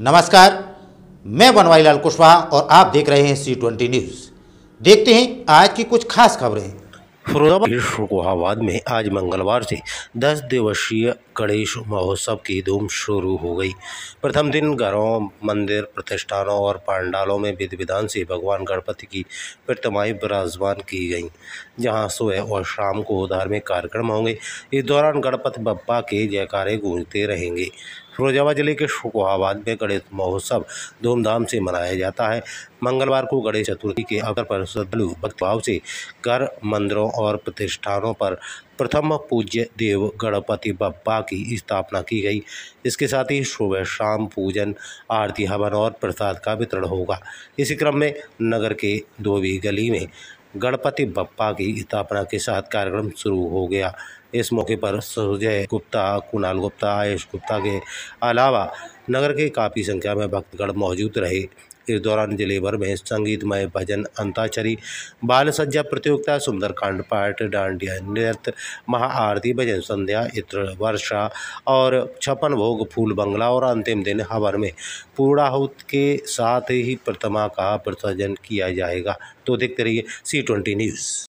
नमस्कार मैं बनवारी लाल कुशवाहा और आप देख रहे हैं सी ट्वेंटी न्यूज़ देखते हैं आज की कुछ खास खबरें फिरोजाबाद फिरोजाबाद में आज मंगलवार से दस दिवसीय गणेश महोत्सव की धूम शुरू हो गई प्रथम दिन घरों मंदिर प्रतिष्ठानों और पांडालों में विधि विधान से भगवान गणपति की प्रतिमाएं विराजमान की गईं जहां सुबह और शाम को धार्मिक कार्यक्रम होंगे इस दौरान गणपति बप्पा के जयकारे गूंजते रहेंगे फिरोजाबाद जिले के शुकुहाबाद में गणेश महोत्सव धूमधाम से मनाया जाता है मंगलवार को गणेश चतुर्थी के अवसर पर श्रद्धालु भक्तभाव से घर मंदिरों और प्रतिष्ठानों पर प्रथम पूज्य देव गणपति बप्पा की स्थापना की गई इसके साथ ही सुबह शाम पूजन आरती हवन और प्रसाद का वितरण होगा इसी क्रम में नगर के धोबी गली में गणपति बप्पा की स्थापना के साथ कार्यक्रम शुरू हो गया इस मौके पर सुजय गुप्ता कुणाल गुप्ता आयुष गुप्ता के अलावा नगर के काफ़ी संख्या में भक्तगण मौजूद रहे इस दौरान जिले भर में संगीतमय भजन अंताचरी बाल सज्जा प्रतियोगिता सुंदरकांड पाठ डांडिया नृत्य महाआरती भजन संध्या इत्र वर्षा और छपन भोग फूल बंगला और अंतिम दिन हवर में पूर्णाहुत के साथ ही प्रतिमा का प्रसर्जन किया जाएगा तो देखते रहिए सी ट्वेंटी न्यूज़